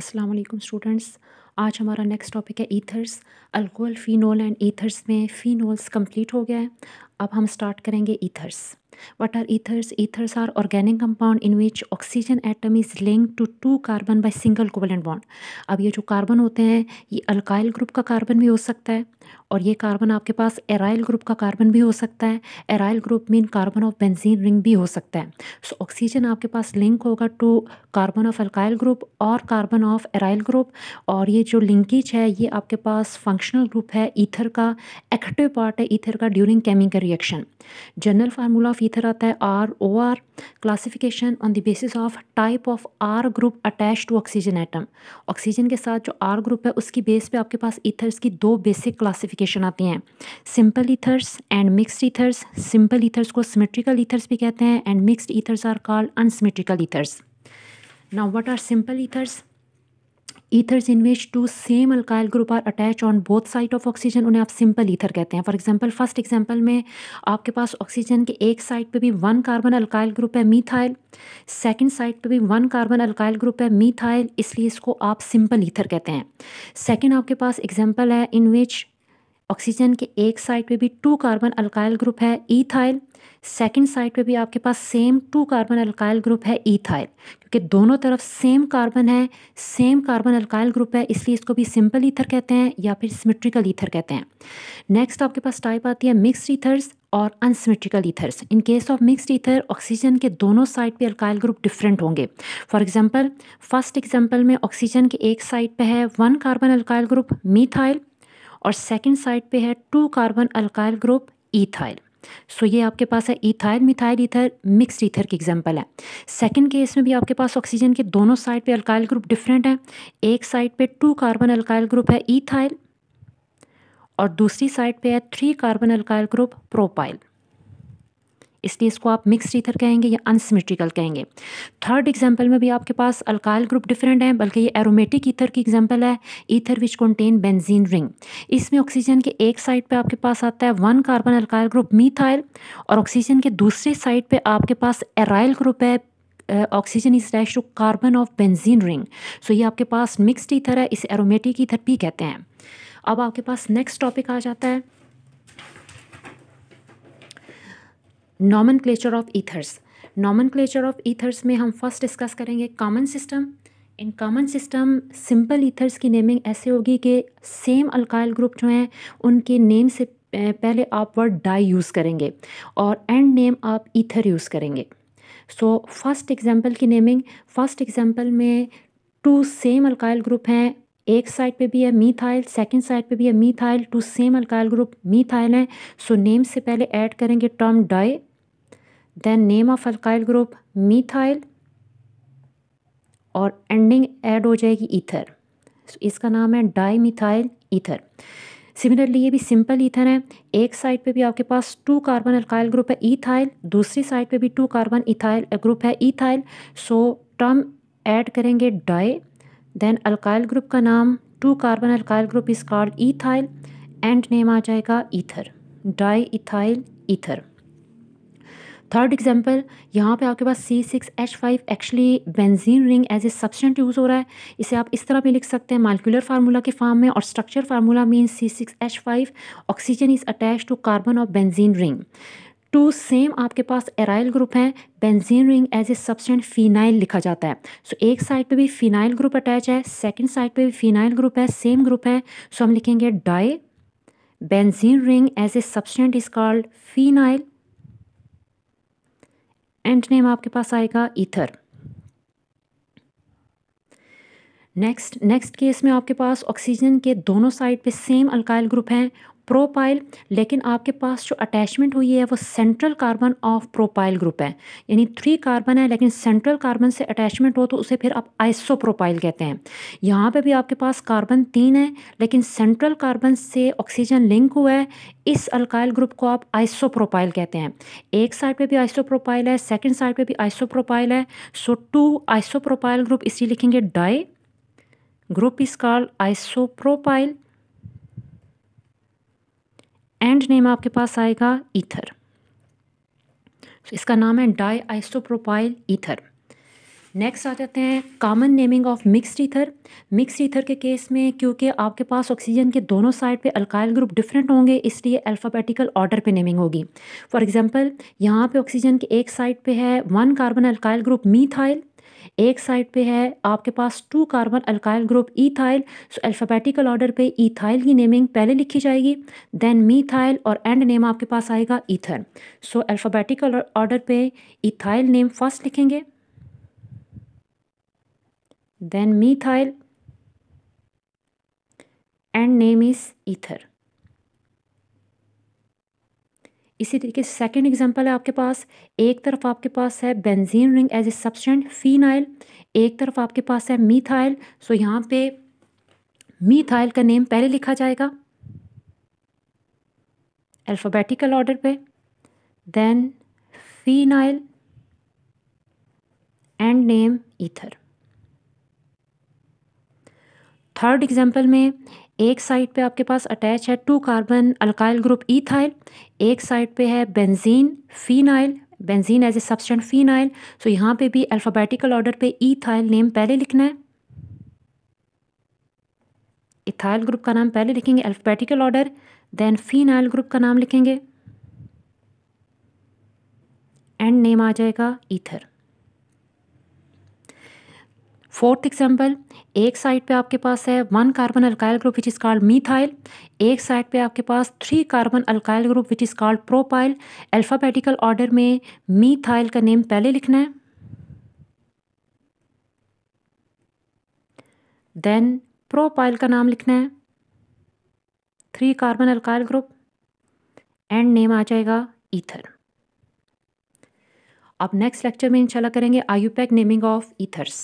अस्सलाम वालेकुम स्टूडेंट्स आज हमारा नेक्स्ट टॉपिक है ethers alcohol phenol and ethers में फिनोल्स कंप्लीट हो गया है अब हम स्टार्ट करेंगे ethers What are ethers Ethers are organic compound in which oxygen atom is linked to two carbon by single covalent bond अब ये जो कार्बन होते हैं ये अल्काइल ग्रुप का कार्बन भी हो सकता है और ये कार्बन आपके पास एराइल ग्रुप का कार्बन भी हो सकता है aryl group mean carbon of benzene ring भी हो सकता है सो ऑक्सीजन आपके पास लिंक होगा to carbon of alkyl group और कार्बन ऑफ एराइल ग्रुप और ये जो लिंकेज है ये आपके पास फंक्शनल ग्रुप है ईथर का एक्टिव पार्ट है ईथर का during chemical reaction general formula of ether आता है R O are classification on the basis of type of R group attach to oxygen atom oxygen के साथ जो आर ग्रुप है उसकी बेस पे आपके पास ईथर्स की दो बेसिक क्लासिफिकेशन आती हैं simple ethers and mixed ethers simple ethers को सिमेट्रिकल ईथर्स भी कहते हैं and mixed ethers are called unsymmetrical ethers now what are simple ethers ethers in which two same alkyl group are attach on both side of oxygen उन्हें आप simple ether कहते हैं for example first example में आपके पास oxygen के एक side पर भी वन कार्बन अल्काइल ग्रुप है मीथाइल सेकेंड साइड पर भी वन कार्बन अल्काइल ग्रुप है मीथाइल इसलिए इसको आप सिंपल ईथर कहते हैं सेकेंड आपके पास एग्जाम्पल है इन विच ऑक्सीजन के एक साइड पे भी टू कार्बन अल्काइल ग्रुप है ईथाइल सेकंड साइड पे भी आपके पास same two carbon alkyl group है ईथाइल क्योंकि दोनों तरफ सेम कार्बन है सेम कार्बन अल्काइल ग्रुप है इसलिए इसको भी सिंपल ईथर कहते हैं या फिर सिमेट्रिकल ईथर कहते हैं नेक्स्ट आपके पास टाइप आती है मिक्सड ईथर्स और unsymmetrical ethers in case of mixed ether oxygen के दोनों साइड पे अल्काइल ग्रुप डिफरेंट होंगे फॉर एग्जांपल फर्स्ट एग्जांपल में ऑक्सीजन के एक साइड पे है one carbon alkyl group methyl और सेकेंड साइड पे है two carbon alkyl group ethyl so so, ये आपके पास है ethyl methyl ether mixed ether की एग्जांपल है सेकंड केस में भी आपके पास ऑक्सीजन के दोनों साइड पे अल्काइल ग्रुप डिफरेंट है एक साइड पे टू कार्बन अल्काइल ग्रुप है ईथाइल और दूसरी साइड पे है three carbon alkyl group propyl इसलिए इसको आप मिक्स ईथर कहेंगे या अनसिमेट्रिकल कहेंगे थर्ड एग्जाम्पल में भी आपके पास अल्काइल ग्रुप डिफरेंट हैं बल्कि ये एरोमेटिक ईथर की एग्जाम्पल है ether which contain benzene ring इसमें ऑक्सीजन के एक साइड पर आपके पास आता है one carbon alkyl group methyl और ऑक्सीजन के दूसरे साइड पर आपके पास एराइल ग्रुप है oxygen is dash to carbon of benzene ring so ये आपके पास मिक्सड ईथर है इसे एरोमेटिक ईथर भी कहते हैं अब आपके पास नेक्स्ट टॉपिक आ जाता है nomenclature of ethers nomenclature of ethers में हम फर्स्ट डिस्कस करेंगे common system in common system simple ethers की नेमिंग ऐसे होगी कि सेम अल्काइल ग्रुप जो हैं उनके नेम से पहले आप वर्ड डाई यूज़ करेंगे और एंड नेम आप ईथर यूज़ करेंगे सो फर्स्ट एग्जांपल की नेमिंग फर्स्ट एग्जांपल में टू सेम अल्काइल ग्रुप हैं एक साइड पे भी है मीथाइल सेकंड साइड पे भी है methyl two same alkyl group methyl हैं सो नेम से पहले ऐड करेंगे term di then name of alkyl group methyl और एंडिंग एड हो जाएगी ईथर इसका नाम है डाई मिथाइल ईथर सिमिलरली ये भी सिंपल ईथर है एक साइड पे भी आपके पास टू कार्बन अल्काइल ग्रुप है ईथाइल दूसरी साइड पे भी टू कार्बन इथाइल ग्रुप है ईथाइल सो टर्म ऐड करेंगे डाई देन अल्काइल ग्रुप का नाम two carbon alkyl group is called ethyl and name आ जाएगा ether di ethyl ether third example यहाँ पे आपके पास C six H five actually benzene ring as a substituent use हो रहा है इसे आप इस तरह भी लिख सकते हैं मालिकुलर फार्मूला के फॉर्म में और structure formula mean C six H five oxygen is attach to carbon of benzene ring two same आपके पास एराइल ग्रुप हैं benzene ring as a substituent phenyl लिखा जाता है सो so, एक साइड पे भी फिनाइल ग्रुप अटैच है सेकेंड साइड पे भी फिनाइल ग्रुप है सेम ग्रुप है सो so हम लिखेंगे di benzene ring as a substituent is called phenyl and name आपके पास आएगा ईथर नेक्स्ट नेक्स्ट केस में आपके पास ऑक्सीजन के दोनों साइड पे सेम अल्काइल ग्रुप हैं प्रोपाइल लेकिन आपके पास जो अटैचमेंट हुई है वो central carbon of propyl group है यानी थ्री कार्बन है लेकिन सेंट्रल कार्बन से अटैचमेंट हो तो उसे फिर आप आइसो प्रोपाइल कहते हैं यहाँ पे भी आपके पास कार्बन तीन है लेकिन सेंट्रल कार्बन से ऑक्सीजन लिंक हुआ है इस अल्काइल ग्रुप को आप आइसो प्रोपाइल कहते हैं एक साइड पर भी आइसो प्रोपाइल है सेकेंड साइड पर भी आइसो प्रोपाइल है so two isopropyl group इसी लिखेंगे di group is called isopropyl and name आपके पास आएगा ईथर so, तो इसका नाम है डाई आइसोप्रोपाइल ईथर नेक्स्ट आ जाते हैं common naming of mixed ether mixed ether के केस में क्योंकि आपके पास ऑक्सीजन के दोनों साइड पे अल्काइल ग्रुप डिफरेंट होंगे इसलिए अल्फ़ाबेटिकल ऑर्डर पे नेमिंग होगी फॉर एग्जांपल यहाँ पे ऑक्सीजन के एक साइड पे है one carbon alkyl group methyl एक साइड पे है आपके पास two carbon alkyl group ethyl so alphabetical order पे ईथाइल की नेमिंग पहले लिखी जाएगी देन मीथाइल और एंड नेम आपके पास आएगा ईथर सो अल्फ़ाबेटिकल ऑर्डर पे ईथाइल नेम फर्स्ट लिखेंगे then methyl end name is ether इसी तरीके से सेकेंड एग्जाम्पल है आपके पास एक तरफ आपके पास है benzene ring as a substituent phenyl एक तरफ आपके पास है मीथाइल सो यहाँ पे मीथाइल का नेम पहले लिखा जाएगा अल्फ़ाबेटिकल ऑर्डर पे then phenyl end name ether third example में एक साइड पे आपके पास अटैच है two carbon alkyl group ethyl एक साइड पे है benzene phenyl benzene as a substituent phenyl so यहाँ पे भी अल्फ़ाबेटिकल ऑर्डर पे ईथाइल नेम पहले लिखना है इथाइल ग्रुप का नाम पहले लिखेंगे alphabetical order then phenyl group का नाम लिखेंगे एंड नेम आ जाएगा ईथर फोर्थ एग्जाम्पल एक साइड पे आपके पास है one carbon alkyl group which is called methyl एक साइड पे आपके पास three carbon alkyl group which is called propyl alphabetical order में मीथाइल का नेम पहले लिखना है देन प्रोपाइल का नाम लिखना है three carbon alkyl group end name आ जाएगा ईथर आप नेक्स्ट लेक्चर में इंशाल्लाह करेंगे आयुपैक नेमिंग ऑफ ईथर्स